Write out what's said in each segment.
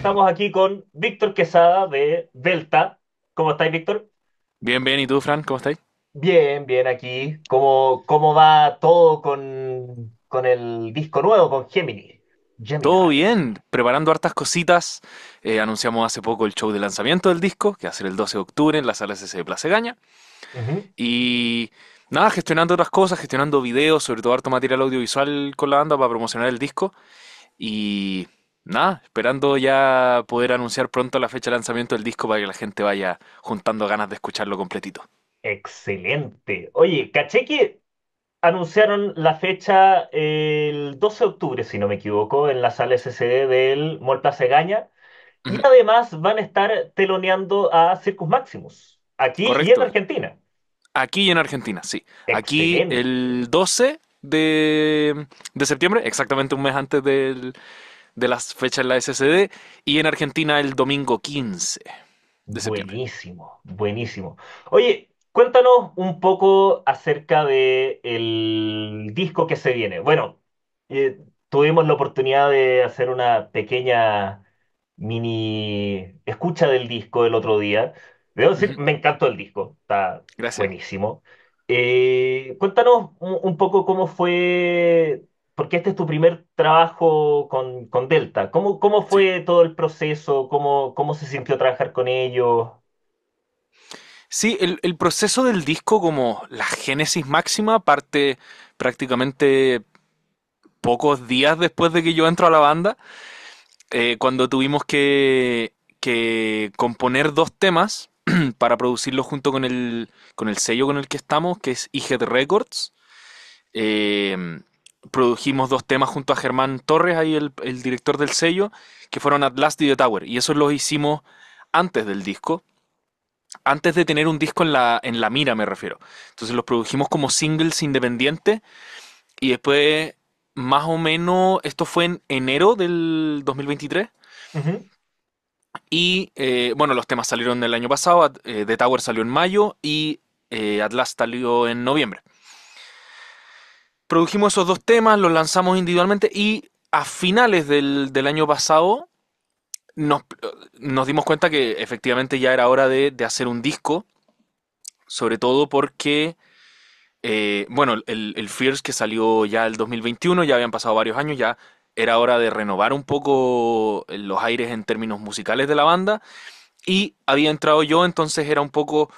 estamos aquí con Víctor Quesada de Delta. ¿Cómo estáis, Víctor? Bien, bien. ¿Y tú, Fran? ¿Cómo estáis? Bien, bien aquí. ¿Cómo, cómo va todo con, el disco nuevo, con Gemini? Todo bien, preparando hartas cositas. Eh, anunciamos hace poco el show de lanzamiento del disco, que va a ser el 12 de octubre en la sala CC de placegaña Y nada, gestionando otras cosas, gestionando videos, sobre todo harto material audiovisual con la banda para promocionar el disco. Y nada, esperando ya poder anunciar pronto la fecha de lanzamiento del disco para que la gente vaya juntando ganas de escucharlo completito. Excelente. Oye, caché que anunciaron la fecha el 12 de octubre, si no me equivoco, en la sala SCD del multa Segaña. Y además van a estar teloneando a Circus Maximus, aquí y en Argentina. Aquí y en Argentina, sí. Aquí el 12 de, de septiembre, exactamente un mes antes del, de las fechas en la SCD y en Argentina el domingo 15 de septiembre. Buenísimo, buenísimo. Oye, cuéntanos un poco acerca del el disco que se viene. Bueno, eh, tuvimos la oportunidad de hacer una pequeña mini escucha del disco el otro día. Debo decir, me encantó el disco, está buenísimo. Eh, cuéntanos un, poco cómo fue porque este es tu primer trabajo con, Delta. ¿Cómo, fue todo el proceso? ¿Cómo, cómo se sintió trabajar con ellos? Sí, el, proceso del disco como la génesis máxima parte prácticamente pocos días después de que yo entro a la banda, eh, cuando tuvimos que, componer dos temas para producirlos junto con el, sello con el que estamos, que es IGET Records. Eh, produjimos dos temas junto a Germán Torres, ahí el, director del sello, que fueron Atlas y The Tower. Y eso los hicimos antes del disco. Antes de tener un disco en la, en la mira, me refiero. Entonces los produjimos como singles independientes. Y después, más o menos, esto fue en enero del 2023. Y eh, bueno, los temas salieron el año pasado. Eh, The Tower salió en mayo y eh, Atlas salió en noviembre. Produjimos esos dos temas, los lanzamos individualmente y a finales del, año pasado nos, dimos cuenta que efectivamente ya era hora de, hacer un disco, sobre todo porque, eh, bueno, el, First que salió ya el 2021, ya habían pasado varios años, ya era hora de renovar un poco los aires en términos musicales de la banda y había entrado yo, entonces era un poco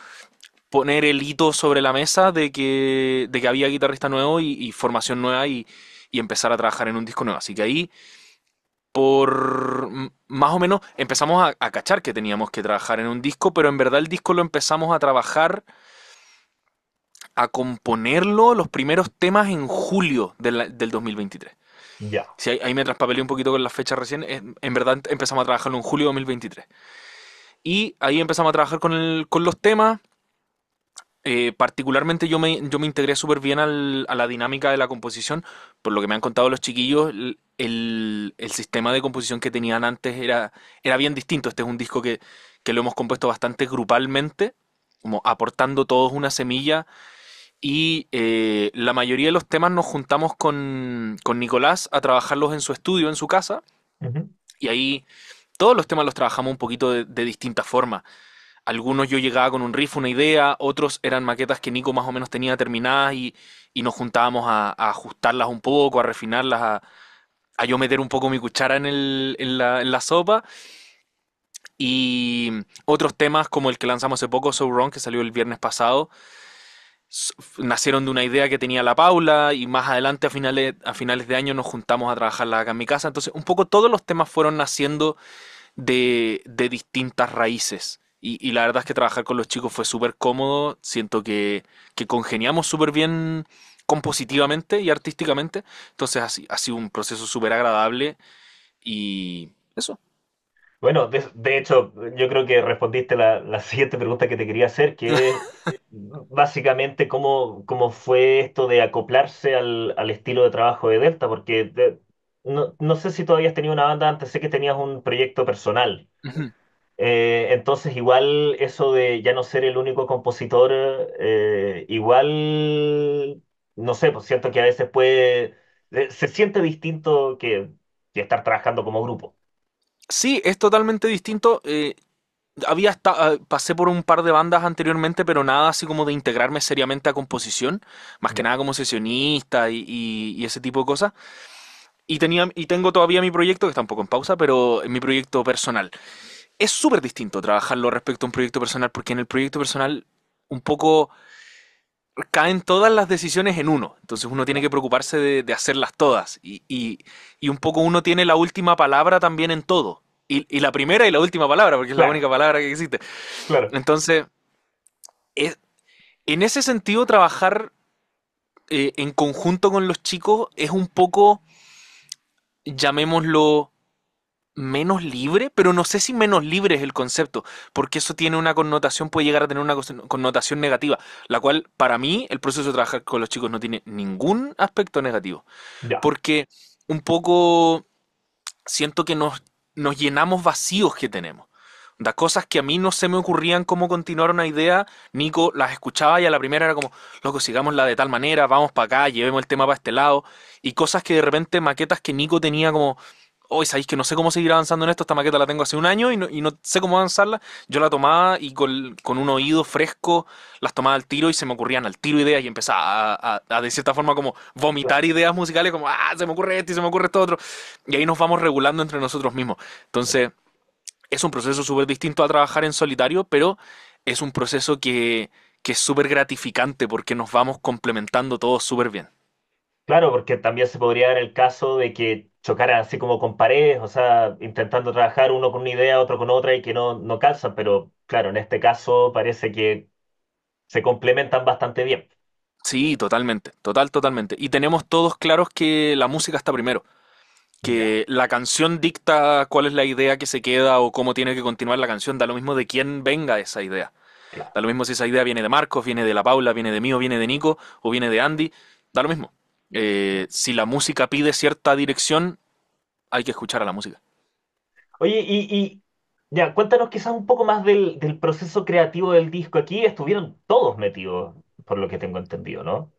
poner el hito sobre la mesa de que, que había guitarrista nuevo y, formación nueva y, empezar a trabajar en un disco nuevo. Así que ahí, por más o menos, empezamos a, a, cachar que teníamos que trabajar en un disco, pero en verdad el disco lo empezamos a trabajar, a componerlo, los primeros temas en julio del, 2023. Ya. ahí, me traspapelé un poquito con la fecha recién. En, verdad empezamos a trabajarlo en julio de 2023. Y ahí empezamos a trabajar con, con los temas eh, particularmente yo me, yo me integré súper bien a la dinámica de la composición. Por lo que me han contado los chiquillos, el, sistema de composición que tenían antes era, era bien distinto. Este es un disco que, que lo hemos compuesto bastante grupalmente, como aportando todos una semilla. Y eh, la mayoría de los temas nos juntamos con, Nicolás a trabajarlos en su estudio, en su casa. Y ahí todos los temas los trabajamos un poquito de, de distinta forma. Algunos yo llegaba con un riff, una idea, otros eran maquetas que Nico más o menos tenía terminadas y, nos juntábamos a, ajustarlas un poco, a refinarlas, a, yo meter un poco mi cuchara en, la, sopa. Y otros temas como el que lanzamos hace poco, So Wrong, que salió el viernes pasado, nacieron de una idea que tenía la Paula y más adelante a finales, a finales de año nos juntamos a trabajarla acá en mi casa. Entonces, un poco todos los temas fueron naciendo de distintas raíces. Y, la verdad es que trabajar con los chicos fue súper cómodo. Siento que, que congeniamos súper bien compositivamente y artísticamente. Entonces ha, ha sido un proceso súper agradable y eso. Bueno, de, hecho, yo creo que respondiste la, la siguiente pregunta que te quería hacer, que es básicamente cómo, cómo fue esto de acoplarse al, al estilo de trabajo de Delta, porque no, no, sé si todavía has tenido una banda antes, sé que tenías un proyecto personal. Eh, entonces, igual eso de ya no ser el único compositor, eh, igual, no sé, pues siento que a veces puede, eh, se siente distinto que, estar trabajando como grupo. Sí, es totalmente distinto. había pasé por un par de bandas anteriormente, pero nada así como de integrarme seriamente a composición, más que mm. nada como sesionista y, ese tipo de cosas. Y, tenía, y tengo todavía mi proyecto, que está un poco en pausa, pero mi proyecto personal es súper distinto trabajarlo respecto a un proyecto personal, porque en el proyecto personal un poco caen todas las decisiones en uno. Entonces uno tiene que preocuparse de, hacerlas todas. Y, un poco uno tiene la última palabra también en todo. Y, la primera y la última palabra, porque es la única palabra que existe. Entonces, en ese sentido, trabajar eh, en conjunto con los chicos es un poco, llamémoslo, menos libre, pero no sé si menos libre es el concepto, porque eso tiene una connotación, puede llegar a tener una connotación negativa, la cual para mí el proceso de trabajar con los chicos no tiene ningún aspecto negativo, porque un poco siento que nos, nos llenamos vacíos que tenemos. Las cosas que a mí no se me ocurrían cómo continuar una idea, Nico las escuchaba y a la primera era como, loco, sigámosla de tal manera, vamos para acá, llevemos el tema para este lado, y cosas que de repente, maquetas que Nico tenía como hoy sabéis que no sé cómo seguir avanzando en esto, esta maqueta la tengo hace un año y no, sé cómo avanzarla, yo la tomaba y con, un oído fresco las tomaba al tiro y se me ocurrían al tiro ideas y empezaba a, de cierta forma como vomitar ideas musicales como, ah, se me ocurre esto y se me ocurre esto otro, y ahí nos vamos regulando entre nosotros mismos. Entonces, es un proceso súper distinto a trabajar en solitario, pero es un proceso que, que es súper gratificante porque nos vamos complementando todos súper bien. Claro, porque también se podría dar el caso de que chocar así como con paredes, o sea, intentando trabajar uno con una idea, otro con otra y que no, no calzan, pero claro, en este caso parece que se complementan bastante bien. Sí, totalmente, total, totalmente. Y tenemos todos claros que la música está primero, que la canción dicta cuál es la idea que se queda o cómo tiene que continuar la canción, da lo mismo de quién venga esa idea. Da lo mismo si esa idea viene de Marcos, viene de la Paula, viene de mí, o viene de Nico, o viene de Andy, da lo mismo. Eh, si la música pide cierta dirección, hay que escuchar a la música. Oye, y, ya, cuéntanos quizás un poco más del, proceso creativo del disco. Aquí estuvieron todos metidos, por lo que tengo entendido, ¿no?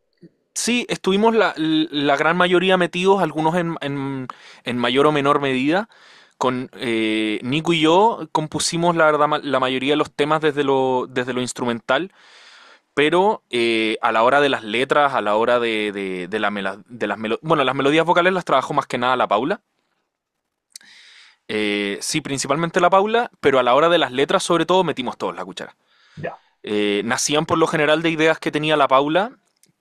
Sí, estuvimos la, gran mayoría metidos, algunos en, mayor o menor medida. Con eh, Nico y yo compusimos la, verdad, la mayoría de los temas desde desde lo instrumental pero eh, a la hora de las letras, a la hora de, las melodías, bueno, las melodías vocales las trabajo más que nada la Paula. Eh, sí, principalmente la Paula, pero a la hora de las letras, sobre todo, metimos todos la cuchara. Eh, nacían por lo general de ideas que tenía la Paula,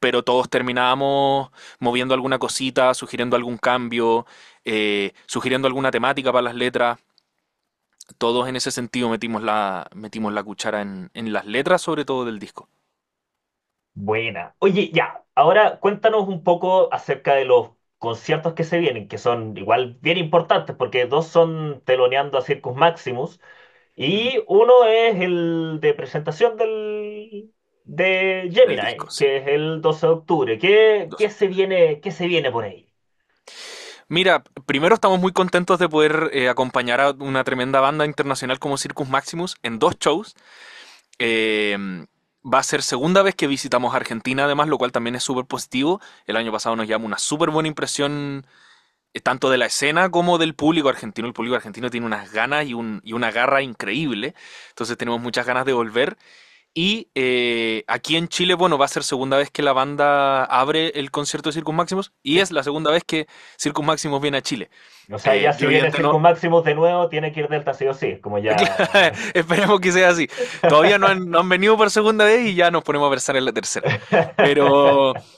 pero todos terminábamos moviendo alguna cosita, sugiriendo algún cambio, sugiriendo alguna temática para las letras todos en ese sentido metimos la, metimos la cuchara en, las letras, sobre todo del disco. Buena. Oye, ya, ahora cuéntanos un poco acerca de los conciertos que se vienen, que son igual bien importantes, porque dos son teloneando a Circus Maximus y uno es el de presentación del, de Gemini, que es el 12 de octubre. ¿Qué, se viene, se viene por ahí? Mira, primero estamos muy contentos de poder eh, acompañar a una tremenda banda internacional como Circus Maximus en dos shows. Eh, va a ser segunda vez que visitamos Argentina, además, lo cual también es súper positivo. El año pasado nos llevamos una súper buena impresión eh, tanto de la escena como del público argentino. El público argentino tiene unas ganas y, y una garra increíble. Entonces tenemos muchas ganas de volver. Y eh, aquí en Chile, bueno, va a ser segunda vez que la banda abre el concierto de Circus Máximos y es la segunda vez que Circus Máximos viene a Chile. O sea, ya eh, si viene Circus Máximos de nuevo, tiene que ir Delta sí o sí, como ya... Esperemos que sea así. Todavía no han, venido por segunda vez y ya nos ponemos a versar en la tercera. Pero...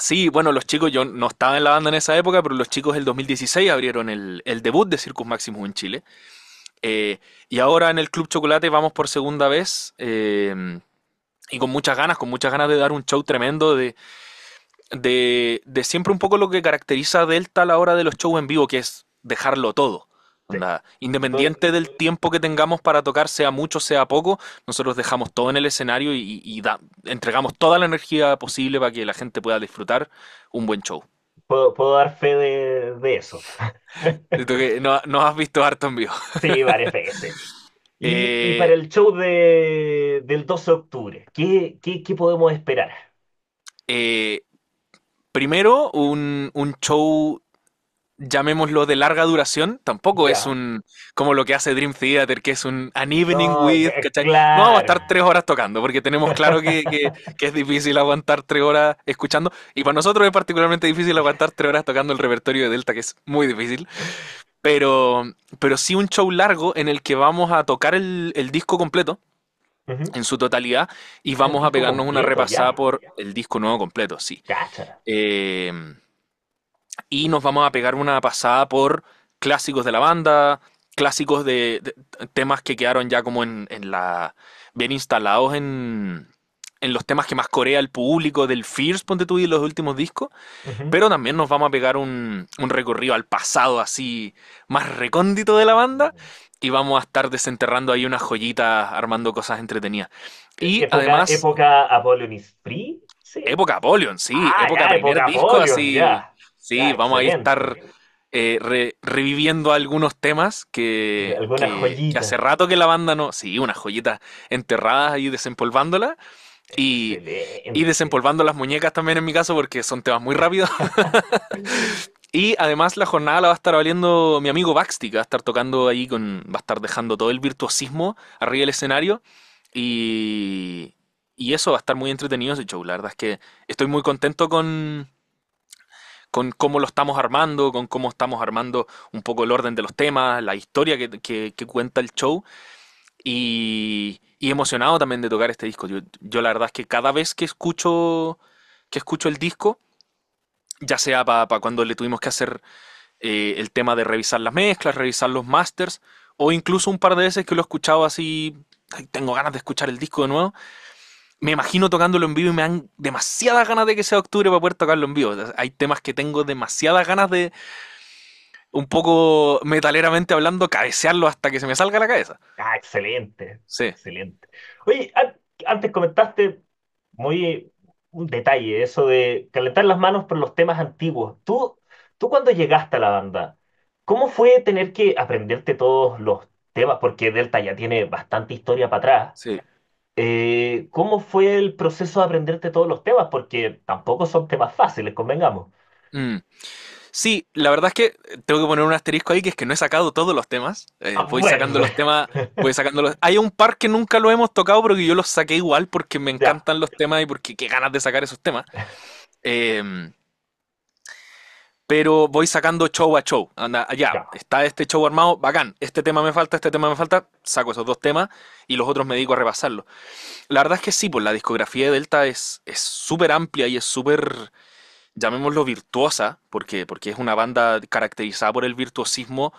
Sí, bueno, los chicos, yo no estaba en la banda en esa época, pero los chicos el 2016 abrieron el, el debut de Circus Maximus en Chile. Eh, y ahora en el Club Chocolate vamos por segunda vez em, y con muchas ganas, con muchas ganas de dar un show tremendo de, de, siempre un poco lo que caracteriza a Delta a la hora de los shows en vivo, que es dejarlo todo. independiente del tiempo que tengamos para tocar, sea mucho, sea poco, nosotros dejamos todo en el escenario y, entregamos toda la energía posible para que la gente pueda disfrutar un buen show. Puedo, dar fe de, de eso. no, no, has visto harto en vivo. Sí, varias veces. Eh, y, para el show de, del 12 de octubre, ¿qué, podemos esperar? Eh, primero, un, un, show llamémoslo de larga duración, tampoco es un como lo que hace Dream Theater, que es un an evening with, ¿cachai? No vamos a estar tres horas tocando, porque tenemos claro que, es difícil aguantar tres horas escuchando, y para nosotros es particularmente difícil aguantar tres horas tocando el repertorio de Delta, que es muy difícil, pero, pero sí un show largo en el que vamos a tocar el, disco completo, en su totalidad y vamos a pegarnos una repasada por el disco nuevo completo, sí. Eh, y nos vamos a pegar una pasada por clásicos de la banda, clásicos de, temas que quedaron ya como en, la bien instalados en, los temas que más corea el público del Fierce, ponte tú, y los últimos discos. Pero también nos vamos a pegar un, recorrido al pasado así más recóndito de la banda. Y vamos a estar desenterrando ahí unas joyitas, armando cosas entretenidas. E-, y además. ¿Época Apollo Free? Sí. Época Apollo, sí. Ah, época disco, así. Sí, vamos a estar eh, reviviendo algunos temas que, hace rato que la banda no. Sí, unas joyitas enterradas ahí desempolvándolas. Y, y desempolvando las muñecas también en mi caso porque son temas muy rápidos. Y además la jornada la va a estar valiendo mi amigo Baxti, que va a estar tocando ahí con. va a estar dejando todo el virtuosismo arriba del escenario. Y. Y eso va a estar muy entretenido ese show. La verdad es que estoy muy contento con, con cómo lo estamos armando, con cómo estamos armando un poco el orden de los temas, la historia que, cuenta el show. Y, emocionado también de tocar este disco. Yo, la verdad es que cada vez que escucho, que escucho el disco, ya sea para cuando le tuvimos que hacer eh, el tema de revisar las mezclas, revisar los masters, o incluso un par de veces que lo he escuchado así, tengo ganas de escuchar el disco de nuevo, me imagino tocándolo en vivo y me dan demasiadas ganas de que sea octubre para poder tocarlo en vivo. hay temas que tengo demasiadas ganas de, un poco metaleramente hablando, cabecearlo hasta que se me salga la cabeza. Ah, excelente. Sí. Excelente. Oye, antes comentaste muy un detalle, eso de calentar las manos por los temas antiguos. Tú, tú cuando llegaste a la banda, ¿cómo fue tener que aprenderte todos los temas? Porque Delta ya tiene bastante historia para atrás. Sí. Eh, ¿cómo fue el proceso de aprenderte todos los temas? Porque tampoco son temas fáciles, convengamos. Mm. Sí, la verdad es que tengo que poner un asterisco ahí, que es que no he sacado todos los temas. Eh, ah, voy sacando los temas, Hay un par que nunca lo hemos tocado, pero que yo los saqué igual porque me encantan los temas y porque qué ganas de sacar esos temas. Em, pero voy sacando show a show. Anda, ya. está este show armado, bacán. Este tema me falta, este tema me falta, saco esos dos temas y los otros me dedico a rebasarlos La verdad es que sí, pues la discografía de Delta es súper amplia y es súper, llamémoslo virtuosa, porque, porque es una banda caracterizada por el virtuosismo.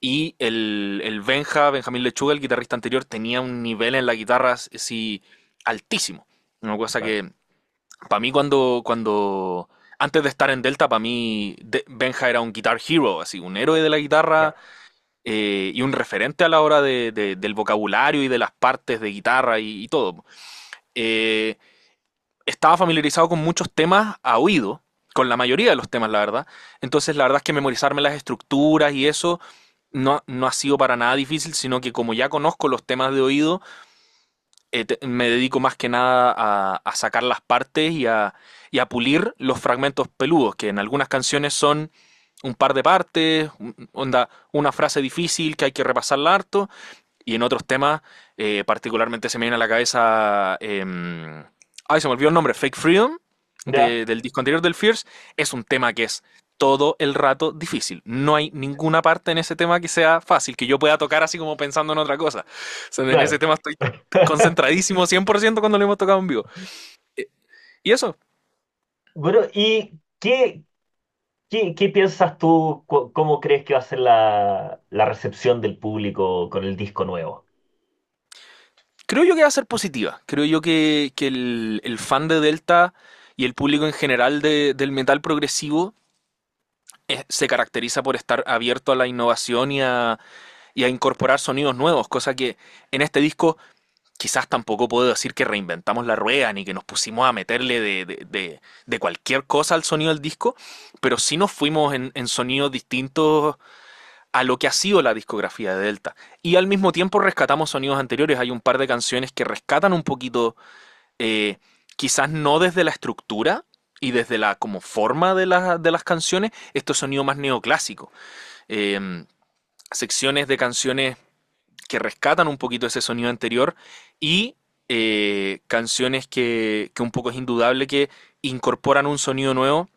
Y el, el Benja, Benjamín Lechuga, el guitarrista anterior, tenía un nivel en la guitarra sí, altísimo. Una cosa que, para mí, cuando, cuando antes de estar en Delta, para mí Benja era un guitar hero, así, un héroe de la guitarra eh, y un referente a la hora de, del vocabulario y de las partes de guitarra y, todo. Eh, estaba familiarizado con muchos temas a oído, con la mayoría de los temas, la verdad. Entonces, la verdad es que memorizarme las estructuras y eso no, no ha sido para nada difícil, sino que como ya conozco los temas de oído, eh, me dedico más que nada a, sacar las partes y a, pulir los fragmentos peludos, que en algunas canciones son un par de partes, onda, una frase difícil que hay que repasarla harto, y en otros temas, eh, particularmente se me viene a la cabeza, em, ay, se me olvidó el nombre, Fake Freedom, del disco anterior del Fierce, es un tema que es todo el rato difícil. No hay ninguna parte en ese tema que sea fácil, que yo pueda tocar así como pensando en otra cosa. En ese tema estoy concentradísimo 100% cuando lo hemos tocado en vivo. Eh, y eso. Bueno, ¿y qué, qué, piensas tú, cómo crees que va a ser la, recepción del público con el disco nuevo? Creo yo que va a ser positiva. Creo yo que, el, fan de Delta y el público en general del metal progresivo eh, se caracteriza por estar abierto a la innovación y a, incorporar sonidos nuevos, cosa que en este disco quizás tampoco puedo decir que reinventamos la rueda ni que nos pusimos a meterle de, cualquier cosa al sonido del disco, pero sí nos fuimos en, sonidos distintos a lo que ha sido la discografía de Delta. Y al mismo tiempo rescatamos sonidos anteriores. Hay un par de canciones que rescatan un poquito, eh, quizás no desde la estructura, y desde la como forma de, las canciones, estos sonido más neoclásico. Em, secciones de canciones que rescatan un poquito ese sonido anterior y eh, canciones que, que, un poco es indudable que incorporan un sonido nuevo.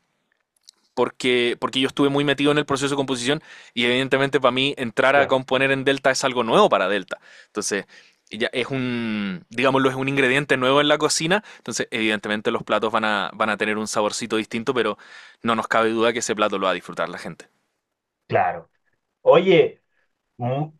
Porque, porque yo estuve muy metido en el proceso de composición y evidentemente para mí entrar a componer en Delta es algo nuevo para Delta. Entonces, es un, digámoslo, es un ingrediente nuevo en la cocina, entonces evidentemente los platos van a, van a tener un saborcito distinto, pero no nos cabe duda que ese plato lo va a disfrutar la gente. Claro. Oye,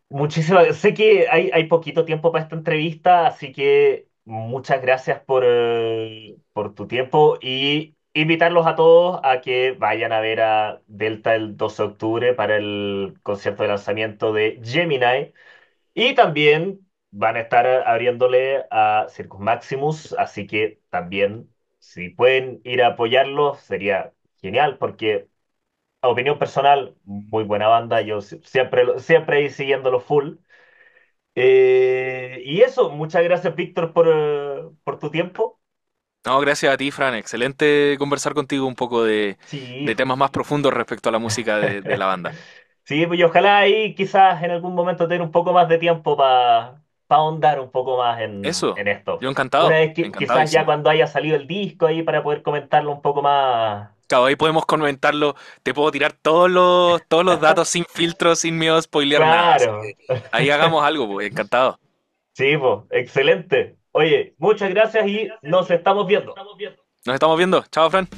muchísimas gracias. sé que hay, poquito tiempo para esta entrevista, así que muchas gracias por, eh, por tu tiempo y invitarlos a todos a que vayan a ver a Delta el 12 de octubre para el concierto de lanzamiento de Gemini. Y también van a estar abriéndole a Circus Maximus, así que también si pueden ir a apoyarlos sería genial porque a opinión personal, muy buena banda, yo siempre, siempre ahí siguiéndolo full. Eh, y eso, muchas gracias Víctor por, por tu tiempo. No, gracias a ti, Fran. Excelente conversar contigo un poco de, de temas más profundos respecto a la música de, la banda. sí, pues y ojalá ahí quizás en algún momento tener un poco más de tiempo para para ahondar un poco más en, esto. Yo encantado. quizás ya cuando haya salido el disco ahí para poder comentarlo un poco más. Claro, ahí podemos comentarlo. Te puedo tirar todos los, todos los datos sin filtro, sin miedo a spoilear claro. Ahí hagamos algo, pues, encantado. Sí, pues, excelente. Oye, muchas gracias y nos estamos viendo. Nos estamos viendo. Chao, Fran.